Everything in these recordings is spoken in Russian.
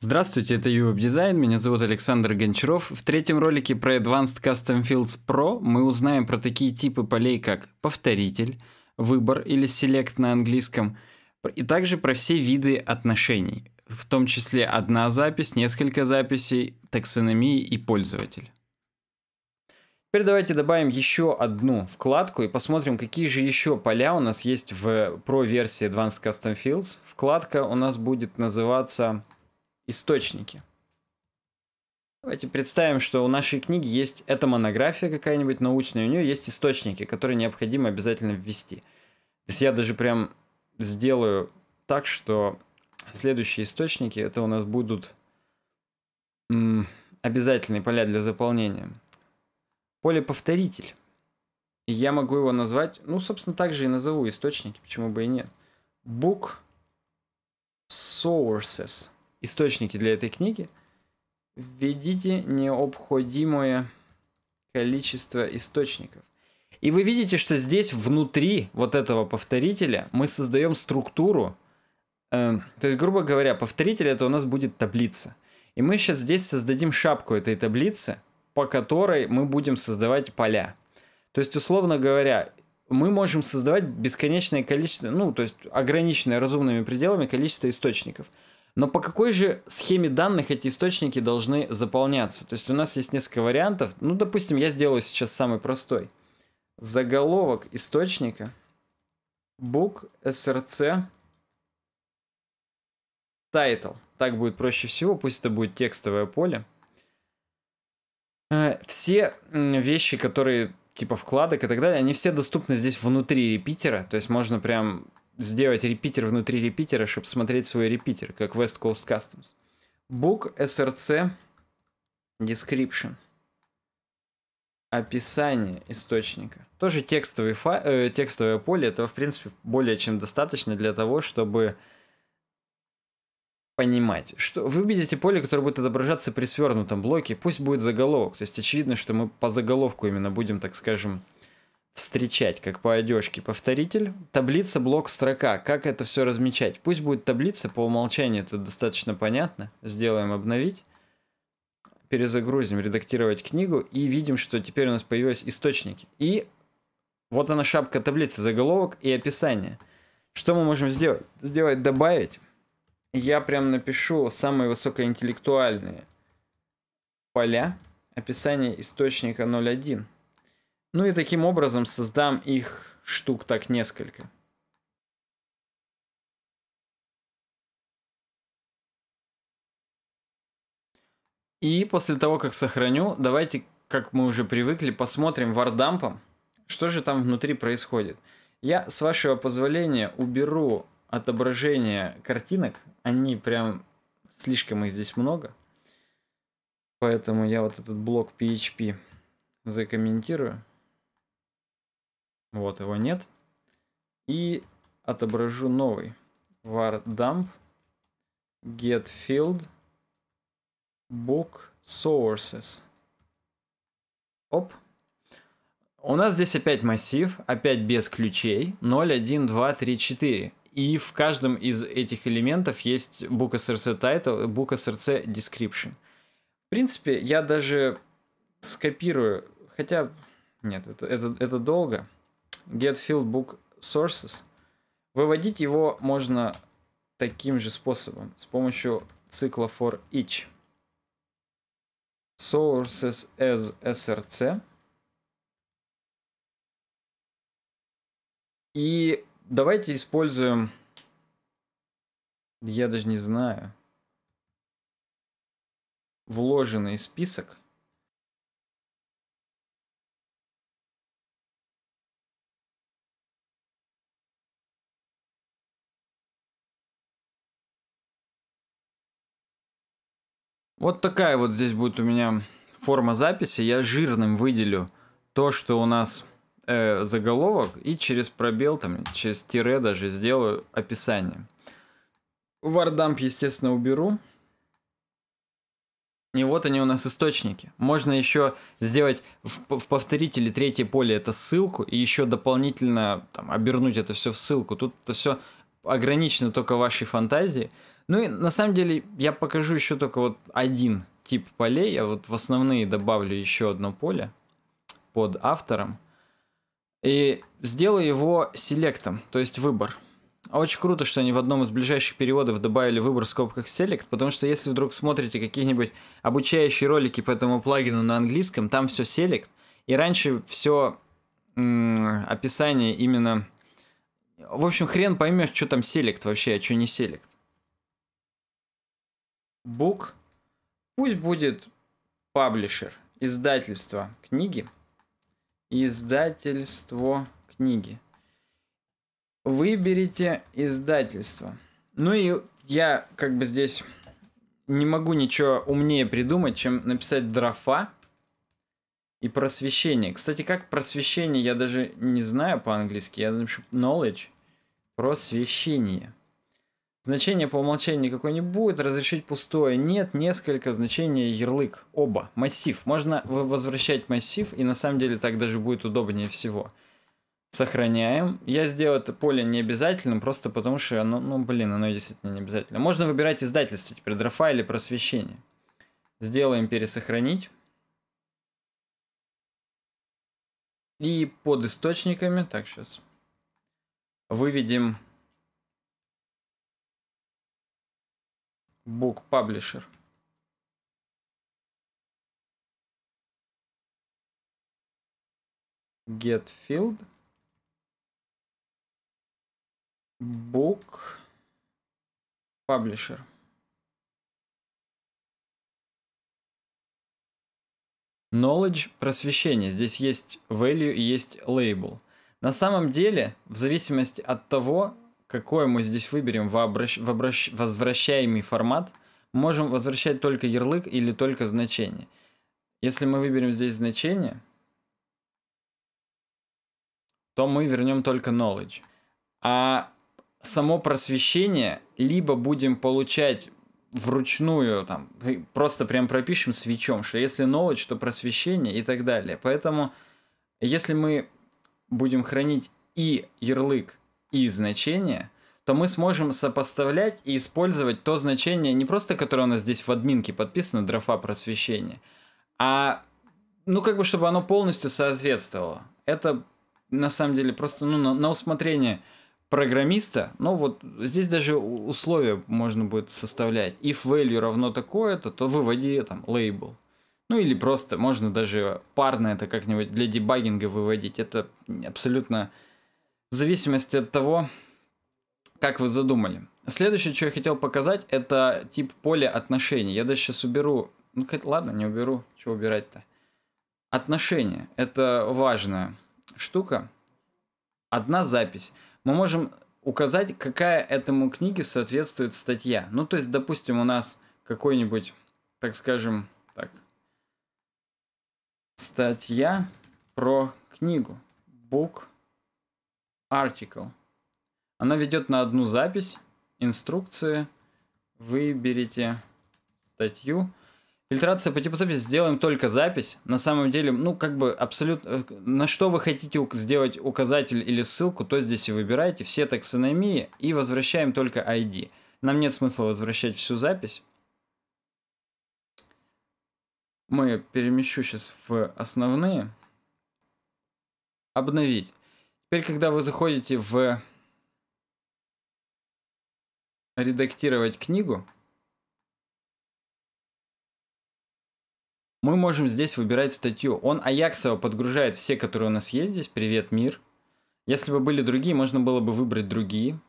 Здравствуйте, это UWeb Design, меня зовут Александр Гончаров. В третьем ролике про Advanced Custom Fields Pro мы узнаем про такие типы полей, как повторитель, выбор или select на английском, и также про все виды отношений, в том числе одна запись, несколько записей, таксономии и пользователь. Теперь давайте добавим еще одну вкладку и посмотрим, какие же еще поля у нас есть в Pro версии Advanced Custom Fields. Вкладка у нас будет называться источники. Давайте представим, что у нашей книги есть эта монография какая-нибудь научная, у нее есть источники, которые необходимо обязательно ввести. То есть я даже прям сделаю так, что следующие источники это у нас будут обязательные поля для заполнения. Поле повторитель. И я могу его назвать, ну, собственно, также и назову источники, почему бы и нет. Book sources источники для этой книги, введите необходимое количество источников. И вы видите, что здесь внутри вот этого повторителя мы создаем структуру. Э, то есть, грубо говоря, повторитель это у нас будет таблица. И мы сейчас здесь создадим шапку этой таблицы, по которой мы будем создавать поля. То есть, условно говоря, мы можем создавать бесконечное количество, ну, то есть ограниченное разумными пределами количество источников. Но по какой же схеме данных эти источники должны заполняться? То есть у нас есть несколько вариантов. Ну, допустим, я сделаю сейчас самый простой. Заголовок источника book src title. Так будет проще всего, пусть это будет текстовое поле. Э, все вещи, которые типа вкладок и так далее, они все доступны здесь внутри репитера, то есть можно прям сделать репитер внутри репитера, чтобы смотреть свой репитер, как West Coast Customs. Book SRC Description. Описание источника. Тоже текстовый фа- э, текстовое поле. Этого, в принципе, более чем достаточно для того, чтобы понимать. Что вы видите поле, которое будет отображаться при свернутом блоке, пусть будет заголовок. То есть очевидно, что мы по заголовку именно будем, так скажем, встречать, как по одежке повторитель. Таблица, блок, строка. Как это все размечать? Пусть будет таблица, по умолчанию это достаточно понятно. Сделаем обновить. Перезагрузим, редактировать книгу. И видим, что теперь у нас появились источники. И вот она шапка таблицы, заголовок и описание. Что мы можем сделать? Сделать добавить. Я прям напишу самые высокоинтеллектуальные поля. Описание источника 01. Ну и таким образом создам их штук так несколько. И после того, как сохраню, давайте, как мы уже привыкли, посмотрим вардампом, что же там внутри происходит. Я, с вашего позволения, уберу отображение картинок. Они прям слишком их здесь много. Поэтому я вот этот блок PHP закомментирую. Вот, его нет. И отображу новый. var dump get field book sources. Оп. У нас здесь опять массив, опять без ключей. 0, 1, 2, 3, 4. И в каждом из этих элементов есть book src title, book src description. В принципе, я даже скопирую, хотя... Нет, это, это, это долго get field book sources. Выводить его можно таким же способом, с помощью цикла for each. Sources as src. И давайте используем... Я даже не знаю. Вложенный список. Вот такая вот здесь будет у меня форма записи. Я жирным выделю то, что у нас э, заголовок, и через пробел, там, через тире даже сделаю описание. Вардамп, естественно, уберу. И вот они у нас источники. Можно еще сделать в, в повторителе третье поле это ссылку, и еще дополнительно там, обернуть это все в ссылку. Тут это все ограничено только вашей фантазией. Ну и на самом деле я покажу еще только вот один тип полей. Я вот в основные добавлю еще одно поле под автором. И сделаю его селектом, то есть выбор. Очень круто, что они в одном из ближайших переводов добавили выбор в скобках Select, потому что если вдруг смотрите какие-нибудь обучающие ролики по этому плагину на английском, там все Select, и раньше все описание именно... В общем, хрен поймешь, что там Select вообще, а что не Select. Book. Пусть будет паблишер, издательство книги. Издательство книги. Выберите издательство. Ну и я как бы здесь не могу ничего умнее придумать, чем написать дрофа и просвещение. Кстати, как просвещение, я даже не знаю по-английски. Я напишу knowledge. Просвещение. Значение по умолчанию никакой не будет, разрешить пустое нет, несколько, значение ярлык, оба, массив. Можно возвращать массив, и на самом деле так даже будет удобнее всего. Сохраняем. Я сделал это поле необязательным, просто потому что оно, ну блин, оно действительно не обязательно. Можно выбирать издательство, теперь дрофа или просвещение. Сделаем пересохранить. И под источниками, так, сейчас, выведем Book Publisher. Get field. Book Publisher. Knowledge – просвещение. Здесь есть value и есть label. На самом деле, в зависимости от того, какой мы здесь выберем вообращ... Вообращ... возвращаемый формат, можем возвращать только ярлык или только значение. Если мы выберем здесь значение, то мы вернем только knowledge. А само просвещение либо будем получать вручную, там, просто прям пропишем свечом, что если knowledge, то просвещение и так далее. Поэтому, если мы будем хранить и ярлык, и значение, то мы сможем сопоставлять и использовать то значение, не просто которое у нас здесь в админке подписано, дрофа просвещения, а ну как бы чтобы оно полностью соответствовало. Это на самом деле просто ну, на, на усмотрение программиста, ну вот здесь даже условия можно будет составлять. If value равно такое-то, то выводи там лейбл. Ну или просто можно даже парно это как-нибудь для дебагинга выводить. Это абсолютно в зависимости от того, как вы задумали. Следующее, что я хотел показать, это тип поля отношений. Я даже сейчас уберу... Ну, хоть, ладно, не уберу. Что убирать-то? Отношения. Это важная штука. Одна запись. Мы можем указать, какая этому книге соответствует статья. Ну, то есть, допустим, у нас какой-нибудь, так скажем, так, статья про книгу. Book Article. Она ведет на одну запись. Инструкции. Выберите статью. Фильтрация по типу записи. Сделаем только запись. На самом деле, ну, как бы абсолютно... Э, на что вы хотите сделать указатель или ссылку, то здесь и выбирайте. Все таксономии. И возвращаем только ID. Нам нет смысла возвращать всю запись. Мы перемещу сейчас в основные. Обновить. Теперь, когда вы заходите в редактировать книгу, мы можем здесь выбирать статью. Он Аяксово подгружает все, которые у нас есть здесь. Привет, мир. Если бы были другие, можно было бы выбрать другие.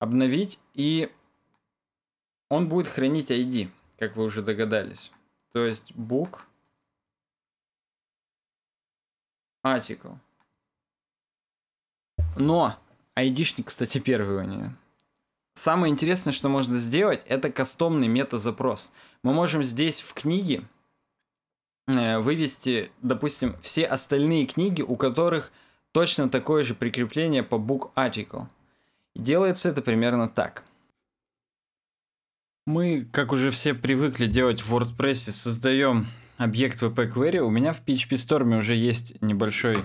Обновить, и он будет хранить ID, как вы уже догадались. То есть book Article. Но айдишник, кстати, первый у нее. Самое интересное, что можно сделать, это кастомный мета-запрос. Мы можем здесь в книге э, вывести, допустим, все остальные книги, у которых точно такое же прикрепление по book article. Делается это примерно так. Мы, как уже все привыкли делать в WordPress, создаем объект VP Query. У меня в PHP Storm уже есть небольшой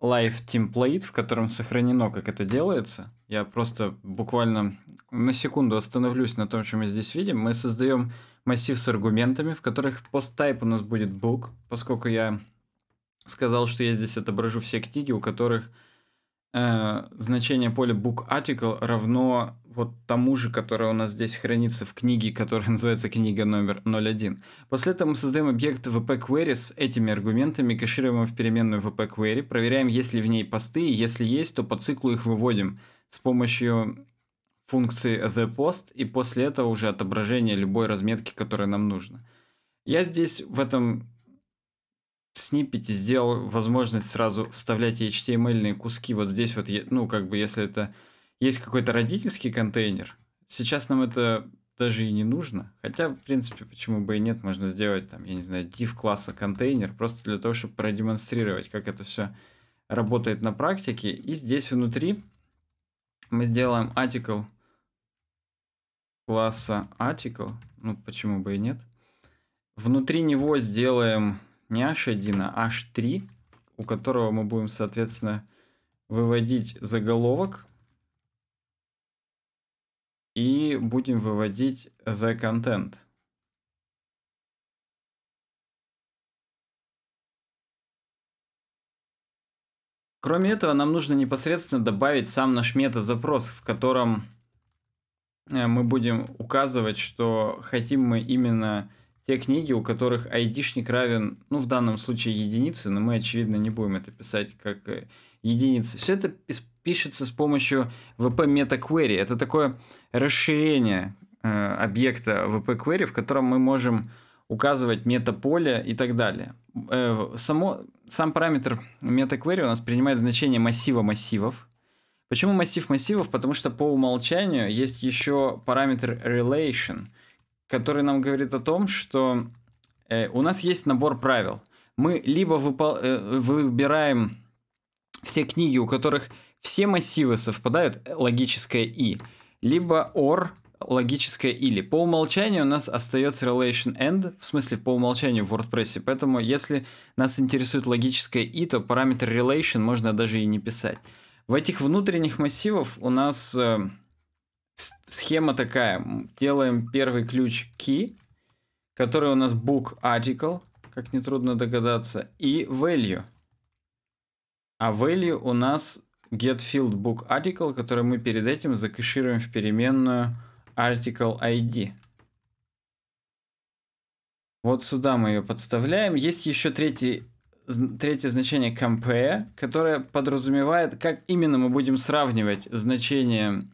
live template, в котором сохранено, как это делается. Я просто буквально на секунду остановлюсь на том, что мы здесь видим. Мы создаем массив с аргументами, в которых посттайп у нас будет book, поскольку я сказал, что я здесь отображу все книги, у которых Э, значение поля book article равно вот тому же, которое у нас здесь хранится в книге, которая называется книга номер 01. После этого мы создаем объект vp-query с этими аргументами, кэшируем его в переменную vp-query, проверяем, есть ли в ней посты, и если есть, то по циклу их выводим с помощью функции thePost, и после этого уже отображение любой разметки, которая нам нужна. Я здесь в этом сниппете сделал возможность сразу вставлять HTML эм куски вот здесь вот, ну, как бы, если это есть какой-то родительский контейнер, сейчас нам это даже и не нужно. Хотя, в принципе, почему бы и нет, можно сделать там, я не знаю, div класса контейнер, просто для того, чтобы продемонстрировать, как это все работает на практике. И здесь внутри мы сделаем article класса article, ну почему бы и нет. Внутри него сделаем не h1, а h3, у которого мы будем, соответственно, выводить заголовок и будем выводить the content. Кроме этого, нам нужно непосредственно добавить сам наш мета-запрос, в котором э, мы будем указывать, что хотим мы именно те книги, у которых айдишник равен, ну, в данном случае единице, но мы, очевидно, не будем это писать как э, единицы. Все это пишется с помощью VP MetaQuery. Это такое расширение э, объекта VP Query, в котором мы можем указывать метаполе и так далее. Э, само, сам параметр MetaQuery у нас принимает значение массива массивов. Почему массив массивов? Потому что по умолчанию есть еще параметр relation – который нам говорит о том, что э, у нас есть набор правил. Мы либо выпол- э, выбираем все книги, у которых все массивы совпадают, э, логическое и, либо or, логическое или. По умолчанию у нас остается relation and, в смысле по умолчанию в WordPress, поэтому если нас интересует логическое и, то параметр relation можно даже и не писать. В этих внутренних массивов у нас... Э, схема такая. Делаем первый ключ key, который у нас book article, как нетрудно догадаться, и value. А value у нас get field book article, который мы перед этим закэшируем в переменную article ID. Вот сюда мы ее подставляем. Есть еще третий, третье значение compare, которое подразумевает, как именно мы будем сравнивать значение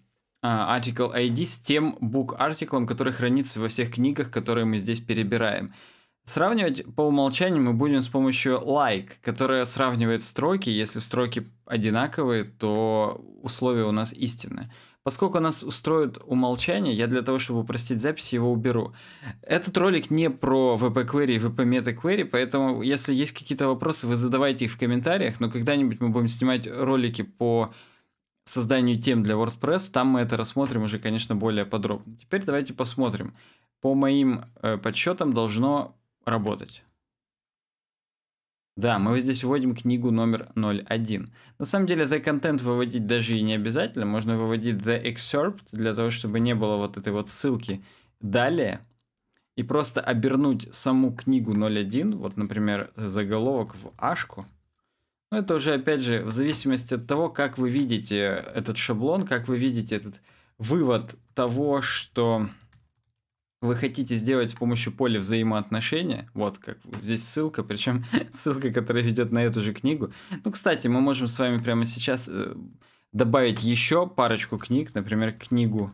Э, article ID с тем book артиклом, который хранится во всех книгах, которые мы здесь перебираем. Сравнивать по умолчанию мы будем с помощью like, которая сравнивает строки. Если строки одинаковые, то условия у нас истинны. Поскольку нас устроит умолчание, я для того, чтобы упростить запись, его уберу. Этот ролик не про VP-query и VP-meta-query, поэтому если есть какие-то вопросы, вы задавайте их в комментариях, но когда-нибудь мы будем снимать ролики по созданию тем для WordPress, там мы это рассмотрим уже, конечно, более подробно. Теперь давайте посмотрим. По моим э, подсчетам должно работать. Да, мы здесь вводим книгу номер 01. На самом деле, этот контент выводить даже и не обязательно. Можно выводить the excerpt для того, чтобы не было вот этой вот ссылки далее. И просто обернуть саму книгу 01, вот, например, заголовок в ашку – но ну, это уже, опять же, в зависимости от того, как вы видите этот шаблон, как вы видите этот вывод того, что вы хотите сделать с помощью поля взаимоотношения, вот как здесь ссылка, причем ссылка, которая ведет на эту же книгу. Ну, кстати, мы можем с вами прямо сейчас э, добавить еще парочку книг, например, книгу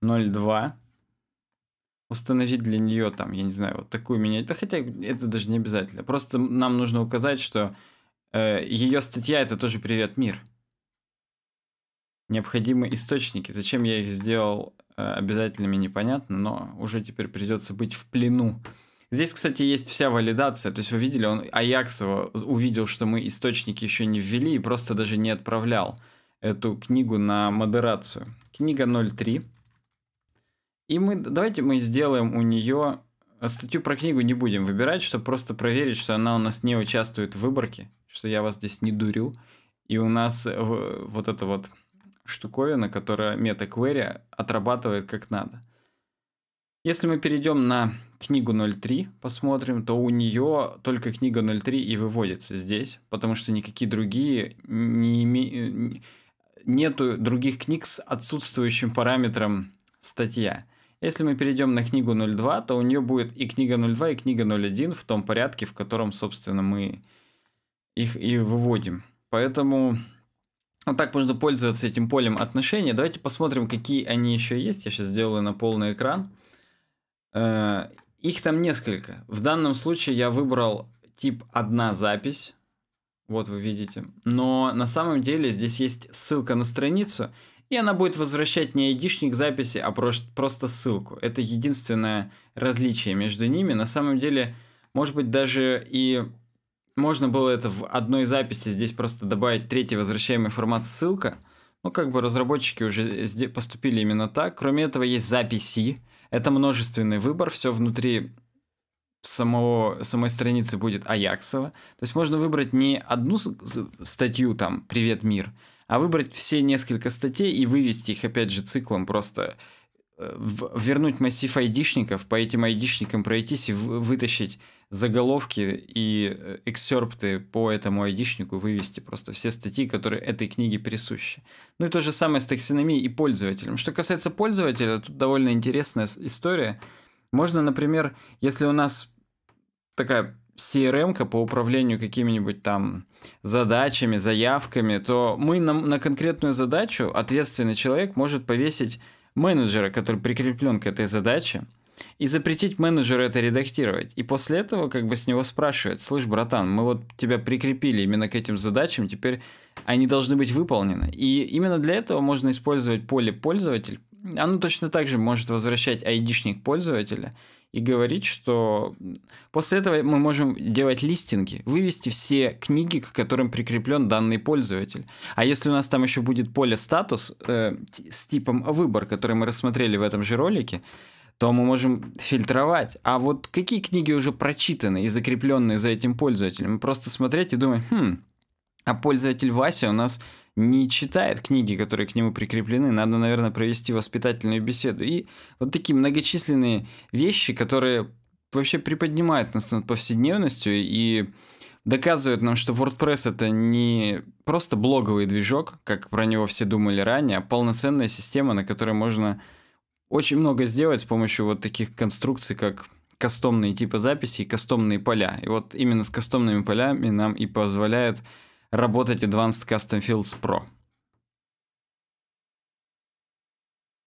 02, установить для нее там, я не знаю, вот такую миниатюру, хотя это даже не обязательно, просто нам нужно указать, что Э, Ее статья это тоже «Привет, мир». Необходимы источники. Зачем я их сделал э, обязательными, непонятно, но уже теперь придется быть в плену. Здесь, кстати, есть вся валидация. То есть вы видели, он Аяксова увидел, что мы источники еще не ввели и просто даже не отправлял эту книгу на модерацию. Книга 03. И мы, давайте мы сделаем у нее а статью про книгу не будем выбирать, чтобы просто проверить, что она у нас не участвует в выборке, что я вас здесь не дурю. И у нас вот эта вот штуковина, которая мета MetaQuery отрабатывает как надо. Если мы перейдем на книгу 03, посмотрим, то у нее только книга 03 и выводится здесь, потому что никакие другие не име... нету других книг с отсутствующим параметром статья. Если мы перейдем на книгу 02, то у нее будет и книга 02, и книга 01 в том порядке, в котором, собственно, мы их и выводим. Поэтому вот так можно пользоваться этим полем отношений. Давайте посмотрим, какие они еще есть. Я сейчас сделаю на полный экран. Э, их там несколько. В данном случае я выбрал тип «Одна запись». Вот вы видите. Но на самом деле здесь есть ссылка на страницу – и она будет возвращать не айдишник записи, а просто ссылку. Это единственное различие между ними. На самом деле, может быть, даже и можно было это в одной записи здесь просто добавить третий возвращаемый формат ссылка. Но ну, как бы разработчики уже поступили именно так. Кроме этого, есть записи. Это множественный выбор, все внутри самого, самой страницы будет Аяксова. То есть можно выбрать не одну статью, там, «Привет, мир», а выбрать все несколько статей и вывести их опять же циклом просто э, в, вернуть массив айдишников, по этим айдишникам пройтись и вытащить заголовки и э, эксерпты по этому айдишнику, вывести просто все статьи, которые этой книге присущи. Ну и то же самое с таксономией и пользователем. Что касается пользователя, тут довольно интересная история. Можно, например, если у нас такая CRM-ка по управлению какими-нибудь там задачами, заявками, то мы на, на конкретную задачу ответственный человек может повесить менеджера, который прикреплен к этой задаче, и запретить менеджеру это редактировать. И после этого как бы с него спрашивают, слышь, братан, мы вот тебя прикрепили именно к этим задачам, теперь они должны быть выполнены. И именно для этого можно использовать поле пользователь. Оно точно так же может возвращать айдишник пользователя и говорить, что после этого мы можем делать листинги, вывести все книги, к которым прикреплен данный пользователь. А если у нас там еще будет поле статус э, с типом выбор, который мы рассмотрели в этом же ролике, то мы можем фильтровать. А вот какие книги уже прочитаны и закрепленные за этим пользователем? Просто смотреть и думать, хм, а пользователь Вася у нас не читает книги, которые к нему прикреплены, надо, наверное, провести воспитательную беседу. И вот такие многочисленные вещи, которые вообще приподнимают нас над повседневностью и доказывают нам, что WordPress это не просто блоговый движок, как про него все думали ранее, а полноценная система, на которой можно очень много сделать с помощью вот таких конструкций, как кастомные типы записи и кастомные поля. И вот именно с кастомными полями нам и позволяет работать Advanced Custom Fields Pro.